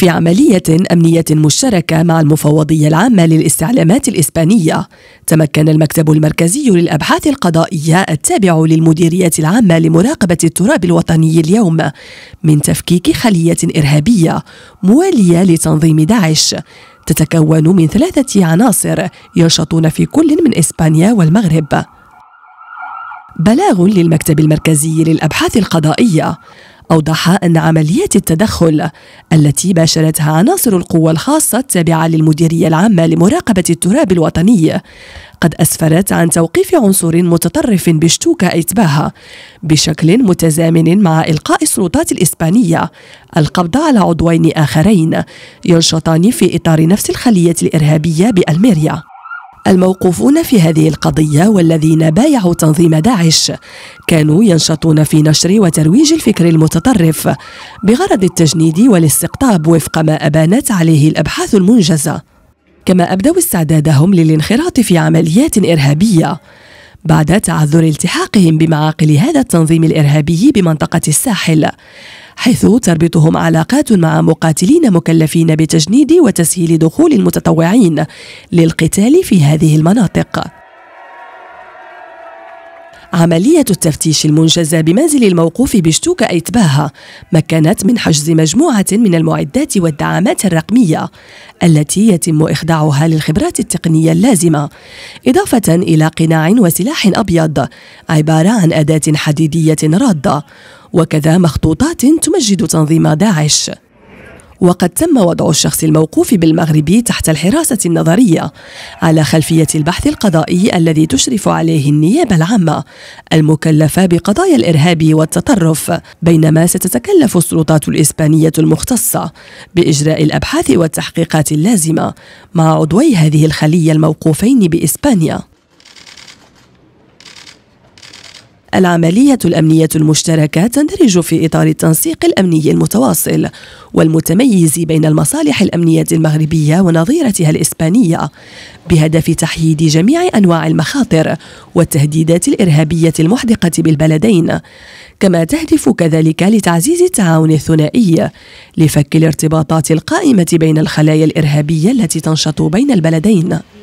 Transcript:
في عملية أمنية مشتركة مع المفوضية العامة للاستعلامات الإسبانية تمكن المكتب المركزي للأبحاث القضائية التابع للمديرية العامة لمراقبة التراب الوطني اليوم من تفكيك خلية إرهابية موالية لتنظيم داعش تتكون من ثلاثة عناصر ينشطون في كل من إسبانيا والمغرب بلاغ للمكتب المركزي للأبحاث القضائية أوضح أن عمليات التدخل التي باشرتها عناصر القوى الخاصة التابعة للمديرية العامة لمراقبة التراب الوطني قد أسفرت عن توقيف عنصر متطرف بشتوكة إتباها بشكل متزامن مع إلقاء السلطات الإسبانية القبض على عضوين آخرين ينشطان في إطار نفس الخلية الإرهابية بألميريا الموقوفون في هذه القضية والذين بايعوا تنظيم داعش كانوا ينشطون في نشر وترويج الفكر المتطرف بغرض التجنيد والاستقطاب وفق ما أبانت عليه الأبحاث المنجزة كما أبدوا استعدادهم للانخراط في عمليات إرهابية بعد تعذر التحاقهم بمعاقل هذا التنظيم الارهابي بمنطقه الساحل حيث تربطهم علاقات مع مقاتلين مكلفين بتجنيد وتسهيل دخول المتطوعين للقتال في هذه المناطق عملية التفتيش المنجزة بمنزل الموقوف بشتوكة أيتباها مكنت من حجز مجموعة من المعدات والدعامات الرقمية التي يتم إخضاعها للخبرات التقنية اللازمة إضافة إلى قناع وسلاح أبيض عبارة عن أداة حديدية رادة وكذا مخطوطات تمجد تنظيم داعش وقد تم وضع الشخص الموقوف بالمغربي تحت الحراسة النظرية على خلفية البحث القضائي الذي تشرف عليه النيابة العامة المكلفة بقضايا الإرهاب والتطرف بينما ستتكلف السلطات الإسبانية المختصة بإجراء الأبحاث والتحقيقات اللازمة مع عضوي هذه الخلية الموقوفين بإسبانيا العملية الأمنية المشتركة تندرج في إطار التنسيق الأمني المتواصل والمتميز بين المصالح الأمنية المغربية ونظيرتها الإسبانية بهدف تحييد جميع أنواع المخاطر والتهديدات الإرهابية المحدقة بالبلدين كما تهدف كذلك لتعزيز التعاون الثنائي لفك الارتباطات القائمة بين الخلايا الإرهابية التي تنشط بين البلدين